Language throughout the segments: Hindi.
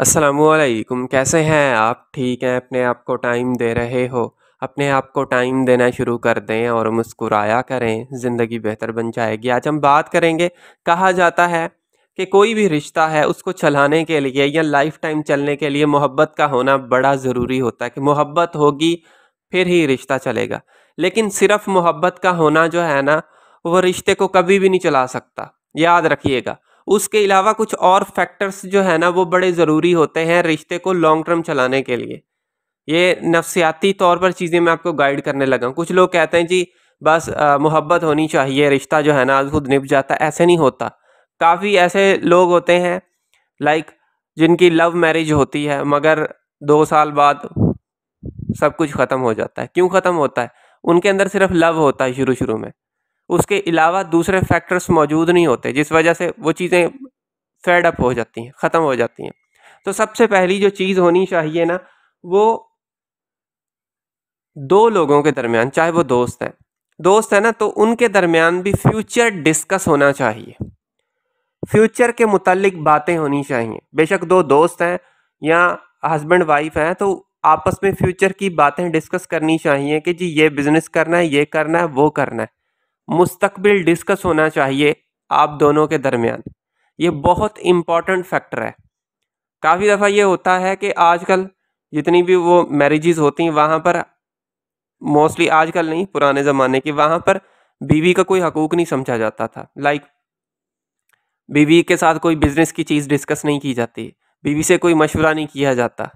असलकुम कैसे हैं आप ठीक हैं अपने आप को टाइम दे रहे हो अपने आप को टाइम देना शुरू कर दें और मुस्कुराया करें ज़िंदगी बेहतर बन जाएगी आज हम बात करेंगे कहा जाता है कि कोई भी रिश्ता है उसको चलाने के लिए या लाइफ टाइम चलने के लिए मोहब्बत का होना बड़ा ज़रूरी होता है कि मोहब्बत होगी फिर ही रिश्ता चलेगा लेकिन सिर्फ मोहब्बत का होना जो है ना वो रिश्ते को कभी भी नहीं चला सकता याद रखिएगा उसके अलावा कुछ और फैक्टर्स जो है ना वो बड़े ज़रूरी होते हैं रिश्ते को लॉन्ग टर्म चलाने के लिए ये नफसियाती तौर पर चीज़ें मैं आपको गाइड करने लगा हूँ कुछ लोग कहते हैं जी बस मोहब्बत होनी चाहिए रिश्ता जो है ना खुद निप जाता ऐसे नहीं होता काफ़ी ऐसे लोग होते हैं लाइक जिनकी लव मैरिज होती है मगर दो साल बाद सब कुछ ख़त्म हो जाता है क्यों ख़त्म होता है उनके अंदर सिर्फ लव होता है शुरू शुरू में उसके अलावा दूसरे फैक्टर्स मौजूद नहीं होते जिस वजह से वो चीज़ें फेड अप हो जाती हैं ख़त्म हो जाती हैं तो सबसे पहली जो चीज़ होनी चाहिए ना वो दो लोगों के दरमियान चाहे वो दोस्त हैं दोस्त है ना तो उनके दरमियान भी फ्यूचर डिस्कस होना चाहिए फ्यूचर के मुतलक बातें होनी चाहिए बेशक दो दोस्त हैं या हस्बैंड वाइफ हैं तो आपस में फ्यूचर की बातें डिस्कस करनी चाहिए कि जी ये बिज़नेस करना है ये करना है वो करना है मुस्तकबिल डिस्कस होना चाहिए आप दोनों के दरमियान ये बहुत इम्पॉर्टेंट फैक्टर है काफ़ी दफ़ा ये होता है कि आजकल जितनी भी वो मैरिजेज होती हैं वहाँ पर मोस्टली आजकल नहीं पुराने ज़माने की वहाँ पर बीवी का कोई हकूक नहीं समझा जाता था लाइक like, बीवी के साथ कोई बिज़नेस की चीज़ डिस्कस नहीं की जाती बीवी से कोई मशवरा नहीं किया जाता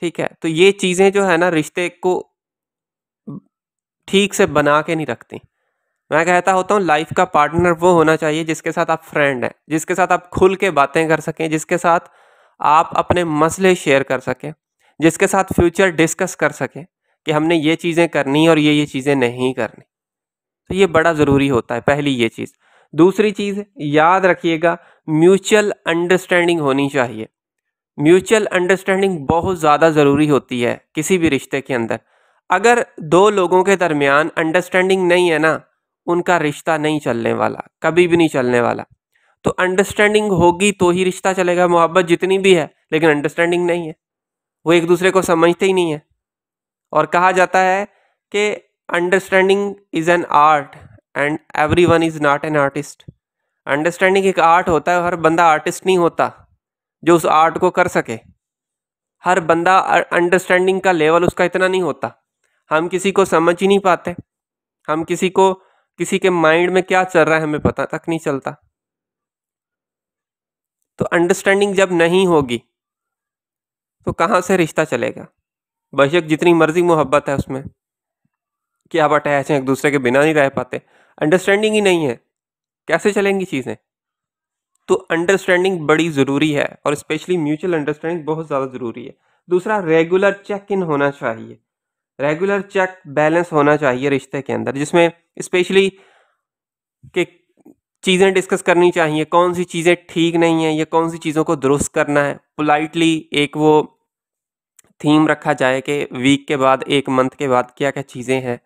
ठीक है तो ये चीज़ें जो है ना रिश्ते को ठीक से बना के नहीं रखती मैं कहता होता हूँ लाइफ का पार्टनर वो होना चाहिए जिसके साथ आप फ्रेंड हैं जिसके साथ आप खुल के बातें कर सकें जिसके साथ आप अपने मसले शेयर कर सकें जिसके साथ फ्यूचर डिस्कस कर सकें कि हमने ये चीज़ें करनी और ये ये चीज़ें नहीं करनी तो ये बड़ा ज़रूरी होता है पहली ये चीज़ दूसरी चीज़ याद रखिएगा म्यूचुअल अंडरस्टैंडिंग होनी चाहिए म्यूचुअल अंडरस्टैंडिंग बहुत ज़्यादा ज़रूरी होती है किसी भी रिश्ते के अंदर अगर दो लोगों के दरमियान अंडरस्टैंडिंग नहीं है ना उनका रिश्ता नहीं चलने वाला कभी भी नहीं चलने वाला तो अंडरस्टैंडिंग होगी तो ही रिश्ता चलेगा मोहब्बत जितनी भी है लेकिन अंडरस्टैंडिंग नहीं है वो एक दूसरे को समझते ही नहीं है और कहा जाता है कि understanding is an art and every one is not an artist understanding एक आर्ट होता है हर बंदा आर्टिस्ट नहीं होता जो उस आर्ट को कर सके हर बंदा अंडरस्टैंडिंग का लेवल उसका इतना नहीं होता हम किसी को समझ ही नहीं पाते हम किसी को किसी के माइंड में क्या चल रहा है हमें पता तक नहीं चलता तो अंडरस्टैंडिंग जब नहीं होगी तो कहाँ से रिश्ता चलेगा बेशक जितनी मर्जी मोहब्बत है उसमें कि आप अटैच हैं एक दूसरे के बिना नहीं रह पाते अंडरस्टैंडिंग ही नहीं है कैसे चलेंगी चीज़ें तो अंडरस्टैंडिंग बड़ी ज़रूरी है और स्पेशली म्यूचुअल अंडरस्टैंडिंग बहुत ज़्यादा ज़रूरी है दूसरा रेगुलर चेक इन होना चाहिए रेगुलर चेक बैलेंस होना चाहिए रिश्ते के अंदर जिसमें स्पेशली कि चीज़ें डिस्कस करनी चाहिए कौन सी चीज़ें ठीक नहीं हैं या कौन सी चीज़ों को दुरुस्त करना है पोलाइटली एक वो थीम रखा जाए कि वीक के बाद एक मंथ के बाद क्या क्या चीज़ें हैं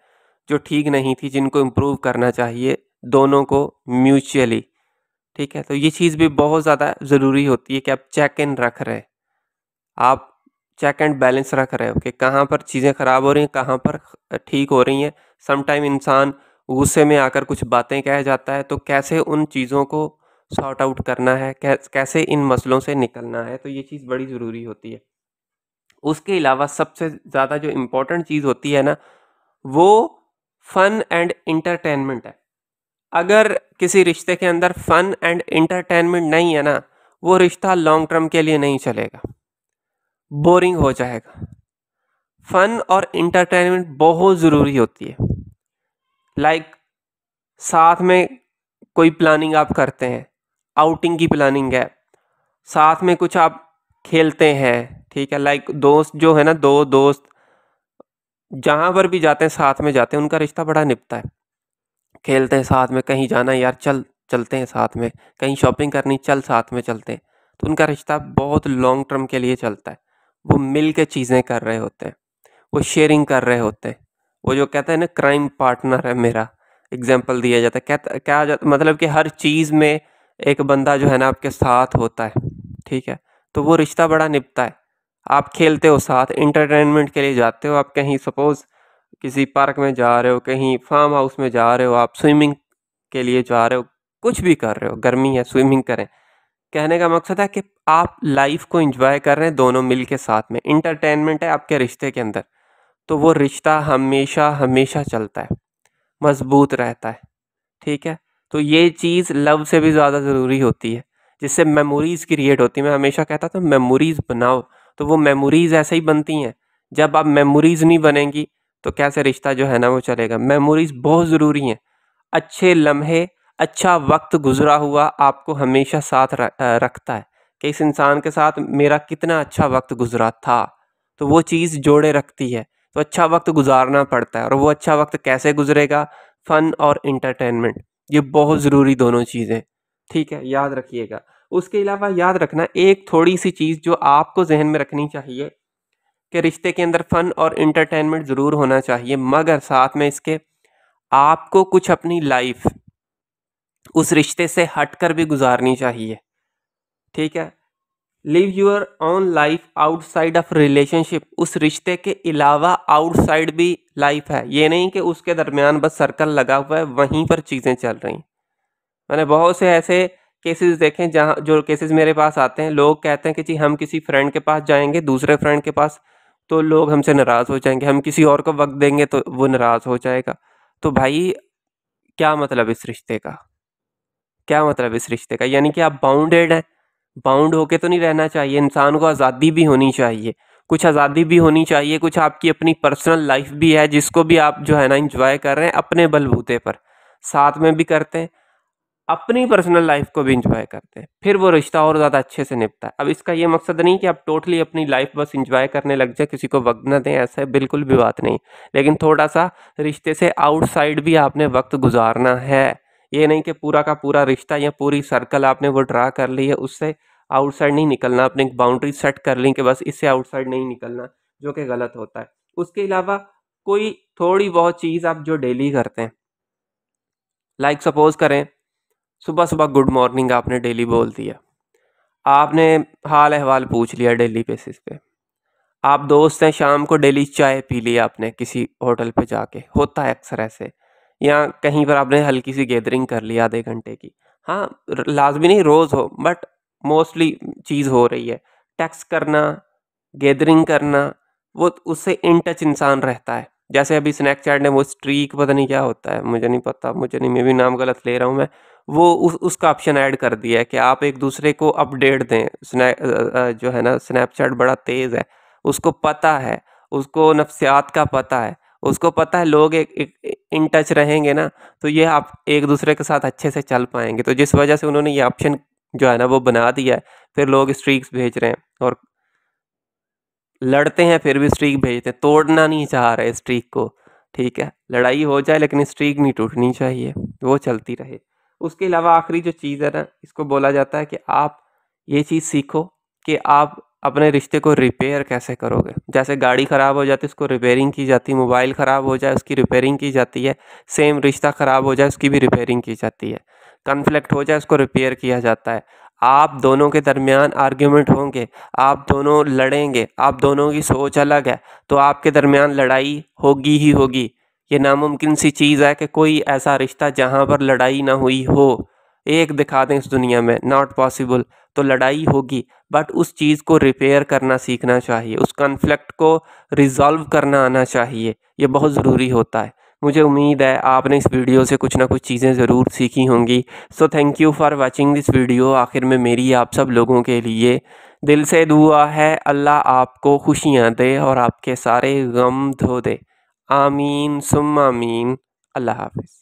जो ठीक नहीं थी जिनको इम्प्रूव करना चाहिए दोनों को म्यूचुअली ठीक है तो ये चीज़ भी बहुत ज़्यादा ज़रूरी होती है कि आप चेक इन रख रहे आप चेक एंड बैलेंस रख रहे हो कि कहाँ पर चीज़ें ख़राब हो रही हैं कहाँ पर ठीक हो रही हैं समटाइम इंसान गुस्से में आकर कुछ बातें कह जाता है तो कैसे उन चीज़ों को सॉर्ट आउट करना है कैसे इन मसलों से निकलना है तो ये चीज़ बड़ी ज़रूरी होती है उसके अलावा सबसे ज़्यादा जो इम्पोर्टेंट चीज़ होती है ना वो फ़न एंड इंटरटेनमेंट है अगर किसी रिश्ते के अंदर फ़न एंड इंटरटेनमेंट नहीं है ना वो रिश्ता लॉन्ग टर्म के लिए नहीं चलेगा बोरिंग हो जाएगा फन और इंटरटेनमेंट बहुत ज़रूरी होती है लाइक like, साथ में कोई प्लानिंग आप करते हैं आउटिंग की प्लानिंग है साथ में कुछ आप खेलते हैं ठीक है लाइक like, दोस्त जो है ना दो दोस्त जहाँ पर भी जाते हैं साथ में जाते हैं उनका रिश्ता बड़ा निपता है खेलते हैं साथ में कहीं जाना यार चल चलते हैं साथ में कहीं शॉपिंग करनी चल साथ में चलते हैं तो उनका रिश्ता बहुत लॉन्ग टर्म के लिए चलता है वो मिल के चीज़ें कर रहे होते हैं वो शेयरिंग कर रहे होते हैं वो जो कहते हैं ना क्राइम पार्टनर है मेरा एग्जाम्पल दिया जाता है कहता क्या जाता मतलब कि हर चीज़ में एक बंदा जो है ना आपके साथ होता है ठीक है तो वो रिश्ता बड़ा निपता है आप खेलते हो साथ इंटरटेनमेंट के लिए जाते हो आप कहीं सपोज़ किसी पार्क में जा रहे हो कहीं फार्म हाउस में जा रहे हो आप स्विमिंग के लिए जा रहे हो कुछ भी कर रहे हो गर्मी है स्विमिंग करें कहने का मकसद है कि आप लाइफ को इंजॉय कर रहे हैं दोनों मिल के साथ में इंटरटेनमेंट है आपके रिश्ते के अंदर तो वो रिश्ता हमेशा हमेशा चलता है मजबूत रहता है ठीक है तो ये चीज़ लव से भी ज़्यादा ज़रूरी होती है जिससे मेमोरीज़ क्रिएट होती है मैं हमेशा कहता था मेमोरीज़ बनाओ तो वो मेमोरीज़ ऐसे ही बनती हैं जब आप मेमोरीज़ नहीं बनेंगी तो कैसे रिश्ता जो है ना वो चलेगा मेमोरीज़ बहुत ज़रूरी हैं अच्छे लम्हे अच्छा वक्त गुजरा हुआ आपको हमेशा साथ रखता है कि इस इंसान के साथ मेरा कितना अच्छा वक्त गुजरा था तो वो चीज़ जोड़े रखती है तो अच्छा वक्त गुजारना पड़ता है और वो अच्छा वक्त कैसे गुजरेगा फ़न और इंटरटेनमेंट ये बहुत ज़रूरी दोनों चीज़ें ठीक है याद रखिएगा उसके अलावा याद रखना एक थोड़ी सी चीज़ जो आपको जहन में रखनी चाहिए कि रिश्ते के अंदर फ़न और इंटरटेनमेंट ज़रूर होना चाहिए मगर साथ में इसके आपको कुछ अपनी लाइफ उस रिश्ते से हट कर भी गुजारनी चाहिए ठीक है live your own life outside of relationship उस रिश्ते के अलावा आउटसाइड भी लाइफ है ये नहीं कि उसके दरमियान बस सर्कल लगा हुआ है वहीं पर चीज़ें चल रही मैंने बहुत से ऐसे केसेस देखें जहाँ जो केसेस मेरे पास आते हैं लोग कहते हैं कि जी हम किसी फ्रेंड के पास जाएंगे दूसरे फ्रेंड के पास तो लोग हमसे नाराज़ हो जाएंगे हम किसी और को वक्त देंगे तो वो नाराज़ हो जाएगा तो भाई क्या मतलब इस रिश्ते का क्या मतलब इस रिश्ते का यानी कि आप बाउंडेड है बाउंड होके तो नहीं रहना चाहिए इंसान को आज़ादी भी होनी चाहिए कुछ आज़ादी भी होनी चाहिए कुछ आपकी अपनी पर्सनल लाइफ भी है जिसको भी आप जो है ना इंजॉय कर रहे हैं अपने बलबूते पर साथ में भी करते हैं अपनी पर्सनल लाइफ को भी इंजॉय करते हैं फिर वो रिश्ता और ज़्यादा अच्छे से निपटता है अब इसका ये मकसद नहीं कि आप टोटली अपनी लाइफ बस इंजॉय करने लग जाए किसी को वक्त ना दें ऐसा बिल्कुल भी बात नहीं लेकिन थोड़ा सा रिश्ते से आउटसाइड भी आपने वक्त गुजारना है ये नहीं कि पूरा का पूरा रिश्ता या पूरी सर्कल आपने वो ड्रा कर ली है उससे आउटसाइड नहीं निकलना आपने एक बाउंड्री सेट कर ली कि बस इससे आउटसाइड नहीं निकलना जो कि गलत होता है उसके अलावा कोई थोड़ी बहुत चीज़ आप जो डेली करते हैं लाइक like सपोज़ करें सुबह सुबह गुड मॉर्निंग आपने डेली बोल दिया आपने हाल अहवाल पूछ लिया डेली बेसिस पे आप दोस्त हैं शाम को डेली चाय पी ली आपने किसी होटल पे जाके होता है अक्सर ऐसे या कहीं पर आपने हल्की सी गैदरिंग कर ली आधे घंटे की हाँ लाजमी नहीं रोज़ हो बट मोस्टली चीज़ हो रही है टैक्स करना गैदरिंग करना वो उससे इन टच इंसान रहता है जैसे अभी स्नैक चैट ने वो स्ट्रीक पता नहीं क्या होता है मुझे नहीं पता मुझे नहीं मैं भी नाम गलत ले रहा हूँ मैं वो उस उसका ऑप्शन ऐड कर दिया है कि आप एक दूसरे को अपडेट दें स्नै जो है ना स्नैपचैट बड़ा तेज़ है उसको पता है उसको नफ्सियात का पता है उसको पता है लोग एक, एक इन टच रहेंगे ना तो ये आप एक दूसरे के साथ अच्छे से चल पाएंगे तो जिस वजह से उन्होंने ये ऑप्शन जो है ना वो बना दिया है फिर लोग स्ट्रीक्स भेज रहे हैं और लड़ते हैं फिर भी स्ट्रीक भेजते हैं तोड़ना नहीं चाह रहे स्ट्रीक को ठीक है लड़ाई हो जाए लेकिन स्ट्रीक नहीं टूटनी चाहिए वो चलती रहे उसके अलावा आखिरी जो चीज़ है ना इसको बोला जाता है कि आप ये चीज़ सीखो कि आप अपने रिश्ते को रिपेयर कैसे करोगे जैसे गाड़ी ख़राब हो जाती है उसको रिपेयरिंग की जाती है मोबाइल ख़राब हो जाए उसकी रिपेयरिंग की जाती है सेम रिश्ता ख़राब हो जाए उसकी भी रिपेयरिंग की जाती है कन्फ्लिक्ट हो जाए उसको रिपेयर किया जाता है आप दोनों के दरमियान आर्ग्यूमेंट होंगे आप दोनों लड़ेंगे आप दोनों की सोच अलग है तो आपके दरमियान लड़ाई होगी ही होगी ये नामुमकिन सी चीज़ है कि कोई ऐसा रिश्ता जहाँ पर लड़ाई ना हुई हो एक दिखा दें इस दुनिया में नॉट पॉसिबल तो लड़ाई होगी बट उस चीज़ को रिपेयर करना सीखना चाहिए उस कन्फ्लिक्ट को रिज़ॉल्व करना आना चाहिए ये बहुत ज़रूरी होता है मुझे उम्मीद है आपने इस वीडियो से कुछ ना कुछ चीज़ें ज़रूर सीखी होंगी so thank you for watching this video आखिर में मेरी आप सब लोगों के लिए दिल से दुआ है अल्लाह आपको खुशियाँ दे और आपके सारे गम धो दे आमीन सुम आमीन अल्लाह हाफिज़